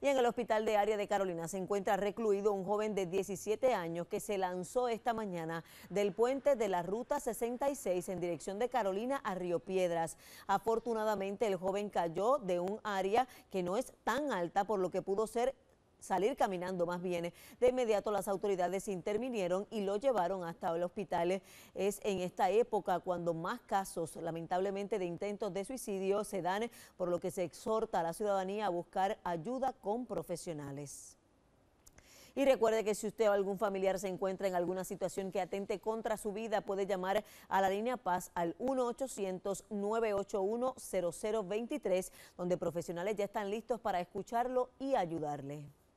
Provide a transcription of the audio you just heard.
Y en el hospital de área de Carolina se encuentra recluido un joven de 17 años que se lanzó esta mañana del puente de la Ruta 66 en dirección de Carolina a Río Piedras. Afortunadamente el joven cayó de un área que no es tan alta por lo que pudo ser salir caminando más bien. De inmediato las autoridades intervinieron y lo llevaron hasta el hospital. Es en esta época cuando más casos lamentablemente de intentos de suicidio se dan, por lo que se exhorta a la ciudadanía a buscar ayuda con profesionales. Y recuerde que si usted o algún familiar se encuentra en alguna situación que atente contra su vida, puede llamar a la línea Paz al 1 800 donde profesionales ya están listos para escucharlo y ayudarle.